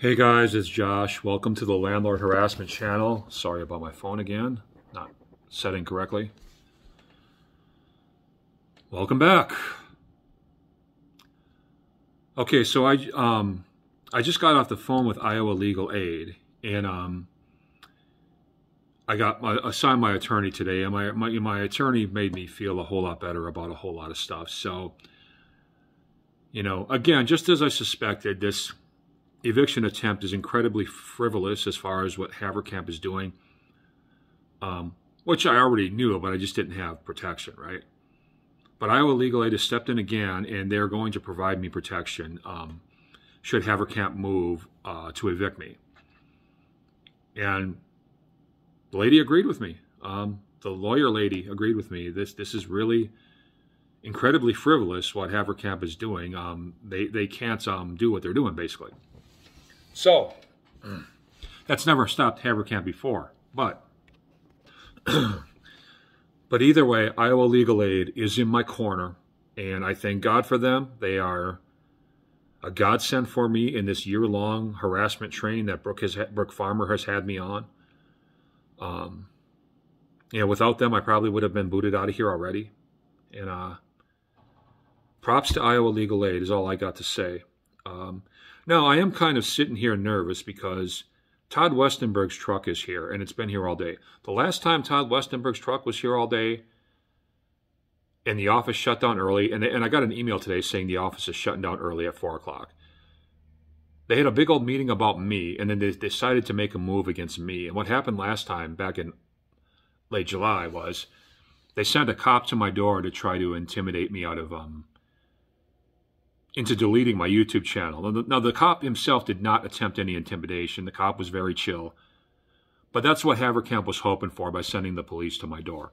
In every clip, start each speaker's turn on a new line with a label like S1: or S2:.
S1: Hey guys, it's Josh. Welcome to the Landlord Harassment Channel. Sorry about my phone again, not setting correctly. Welcome back. Okay, so I um, I just got off the phone with Iowa Legal Aid, and um, I got my, assigned my attorney today, and my, my my attorney made me feel a whole lot better about a whole lot of stuff. So, you know, again, just as I suspected, this eviction attempt is incredibly frivolous as far as what Haverkamp is doing, um, which I already knew, but I just didn't have protection, right? But Iowa Legal Aid has stepped in again, and they're going to provide me protection um, should Haverkamp move uh, to evict me. And the lady agreed with me. Um, the lawyer lady agreed with me. This this is really incredibly frivolous what Haverkamp is doing. Um, they they can't um, do what they're doing basically. So that's never stopped Haberkamp before, but but either way, Iowa Legal Aid is in my corner, and I thank God for them. They are a godsend for me in this year-long harassment train that Brooke, has, Brooke Farmer has had me on. Um, you know, without them, I probably would have been booted out of here already. And uh, props to Iowa Legal Aid is all I got to say. Um, no, I am kind of sitting here nervous because Todd Westenberg's truck is here, and it's been here all day. The last time Todd Westenberg's truck was here all day, and the office shut down early, and, they, and I got an email today saying the office is shutting down early at 4 o'clock. They had a big old meeting about me, and then they decided to make a move against me. And what happened last time, back in late July, was they sent a cop to my door to try to intimidate me out of um, into deleting my YouTube channel. Now the, now, the cop himself did not attempt any intimidation. The cop was very chill. But that's what Haverkamp was hoping for by sending the police to my door.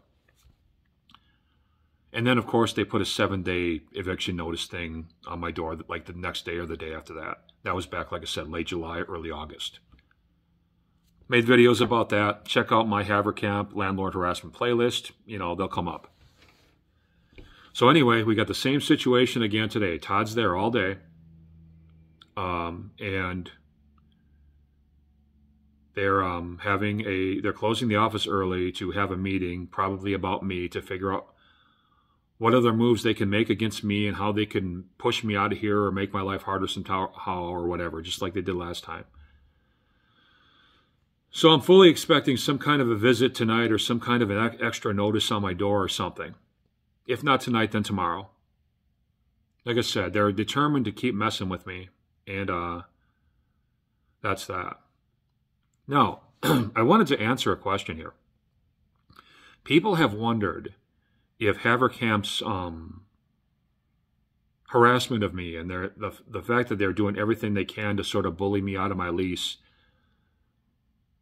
S1: And then, of course, they put a seven day eviction notice thing on my door, like the next day or the day after that. That was back, like I said, late July, early August. Made videos about that. Check out my Haverkamp landlord harassment playlist. You know, they'll come up. So anyway, we got the same situation again today. Todd's there all day. Um, and they're um, having a they're closing the office early to have a meeting probably about me to figure out what other moves they can make against me and how they can push me out of here or make my life harder somehow or whatever just like they did last time so i'm fully expecting some kind of a visit tonight or some kind of an extra notice on my door or something if not tonight, then tomorrow. Like I said, they're determined to keep messing with me, and uh, that's that. Now, I wanted to answer a question here. People have wondered if Haverkamp's um, harassment of me and the, the fact that they're doing everything they can to sort of bully me out of my lease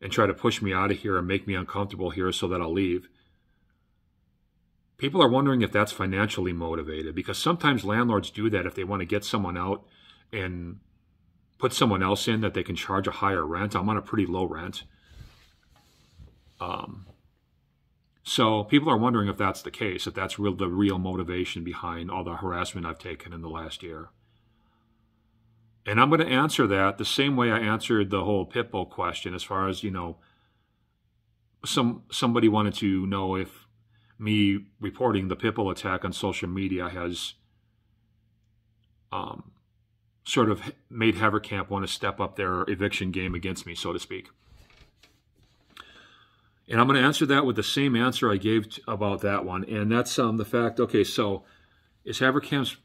S1: and try to push me out of here and make me uncomfortable here so that I'll leave People are wondering if that's financially motivated because sometimes landlords do that if they want to get someone out and put someone else in that they can charge a higher rent. I'm on a pretty low rent. Um, so people are wondering if that's the case, if that's real, the real motivation behind all the harassment I've taken in the last year. And I'm going to answer that the same way I answered the whole Pitbull question as far as, you know, some somebody wanted to know if me reporting the Pipple attack on social media has um, sort of made Havercamp want to step up their eviction game against me, so to speak. And I'm going to answer that with the same answer I gave t- about that one, and that's um, the fact. Okay, so is Havercamp's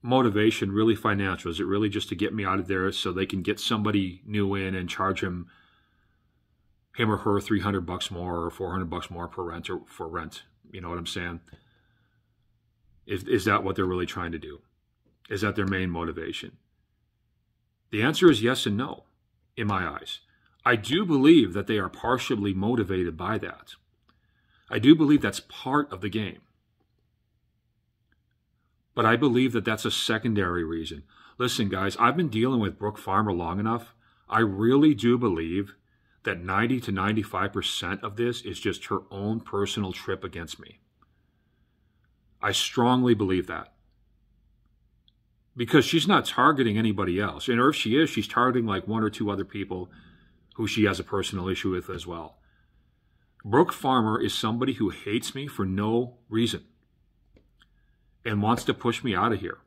S1: motivation really financial? Is it really just to get me out of there so they can get somebody new in and charge him, him or her, three hundred bucks more or four hundred bucks more per rent or for rent? You know what I'm saying? Is, is that what they're really trying to do? Is that their main motivation? The answer is yes and no, in my eyes. I do believe that they are partially motivated by that. I do believe that's part of the game. But I believe that that's a secondary reason. Listen, guys, I've been dealing with Brook Farmer long enough. I really do believe that 90 to 95% of this is just her own personal trip against me. I strongly believe that. Because she's not targeting anybody else. And if she is, she's targeting like one or two other people who she has a personal issue with as well. Brooke Farmer is somebody who hates me for no reason and wants to push me out of here.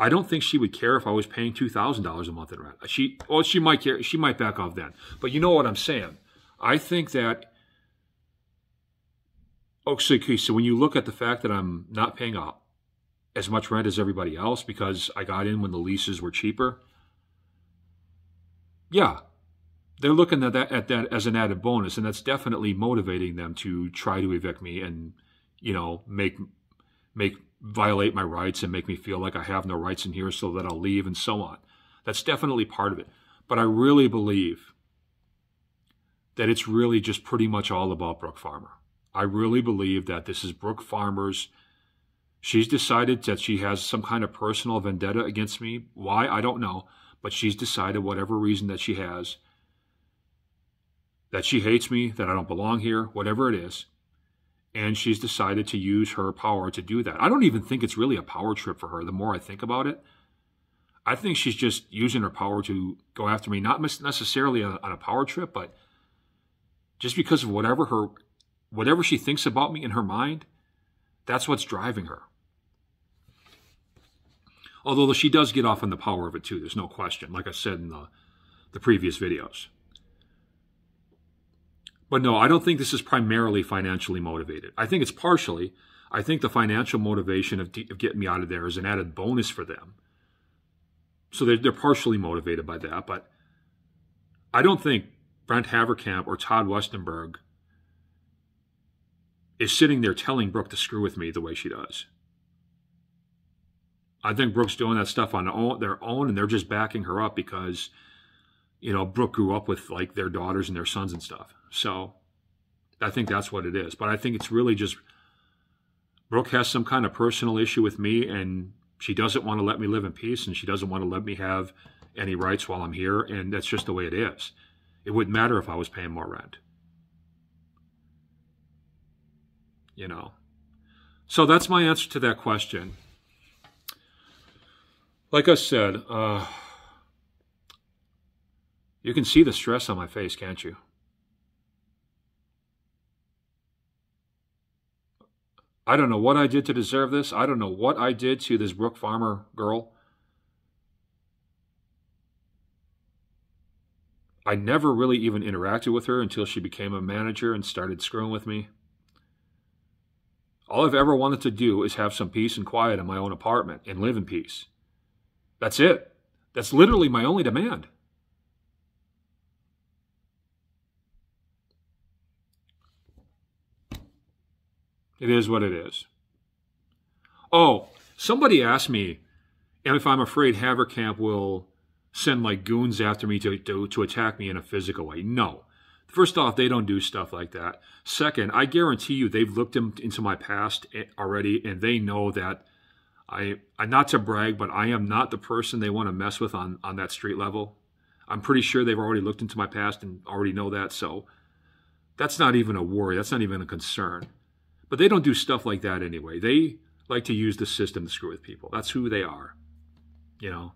S1: I don't think she would care if I was paying two thousand dollars a month in rent. She, well, she might care. She might back off then. But you know what I'm saying. I think that. Okay, oh, so when you look at the fact that I'm not paying up as much rent as everybody else because I got in when the leases were cheaper. Yeah, they're looking at that at that as an added bonus, and that's definitely motivating them to try to evict me and you know make make violate my rights and make me feel like I have no rights in here so that I'll leave and so on. That's definitely part of it. But I really believe that it's really just pretty much all about Brooke Farmer. I really believe that this is Brooke Farmer's. She's decided that she has some kind of personal vendetta against me. Why? I don't know. But she's decided, whatever reason that she has, that she hates me, that I don't belong here, whatever it is. And she's decided to use her power to do that. I don't even think it's really a power trip for her, the more I think about it. I think she's just using her power to go after me, not necessarily on a power trip, but just because of whatever her, whatever she thinks about me in her mind, that's what's driving her. Although she does get off on the power of it too, there's no question, like I said in the, the previous videos. But no, I don't think this is primarily financially motivated. I think it's partially. I think the financial motivation of, of getting me out of there is an added bonus for them. So they're, they're partially motivated by that. But I don't think Brent Haverkamp or Todd Westenberg is sitting there telling Brooke to screw with me the way she does. I think Brooke's doing that stuff on their own, and they're just backing her up because, you know, Brooke grew up with like their daughters and their sons and stuff. So I think that's what it is. But I think it's really just Brooke has some kind of personal issue with me, and she doesn't want to let me live in peace, and she doesn't want to let me have any rights while I'm here, and that's just the way it is. It wouldn't matter if I was paying more rent. You know. So that's my answer to that question. Like I said, uh, you can see the stress on my face, can't you? I don't know what I did to deserve this. I don't know what I did to this Brook Farmer girl. I never really even interacted with her until she became a manager and started screwing with me. All I've ever wanted to do is have some peace and quiet in my own apartment and live in peace. That's it. That's literally my only demand. It is what it is. Oh, somebody asked me if I'm afraid Haverkamp will send like goons after me to, to, to attack me in a physical way. No. First off, they don't do stuff like that. Second, I guarantee you they've looked into my past eh, already and they know that I, am not to brag, but I am not the person they want to mess with on, on that street level. I'm pretty sure they've already looked into my past and already know that. So that's not even a worry. That's not even a concern. But they don't do stuff like that anyway. They like to use the system to screw with people. That's who they are. You know?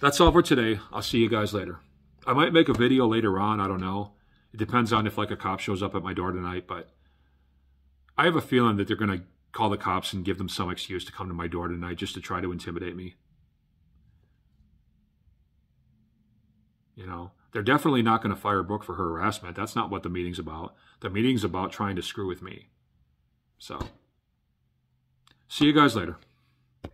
S1: That's all for today. I'll see you guys later. I might make a video later on. I don't know. It depends on if like a cop shows up at my door tonight, but I have a feeling that they're going to call the cops and give them some excuse to come to my door tonight just to try to intimidate me. You know, they're definitely not going to fire Brooke for her harassment. That's not what the meeting's about. The meeting's about trying to screw with me. So, see you guys later.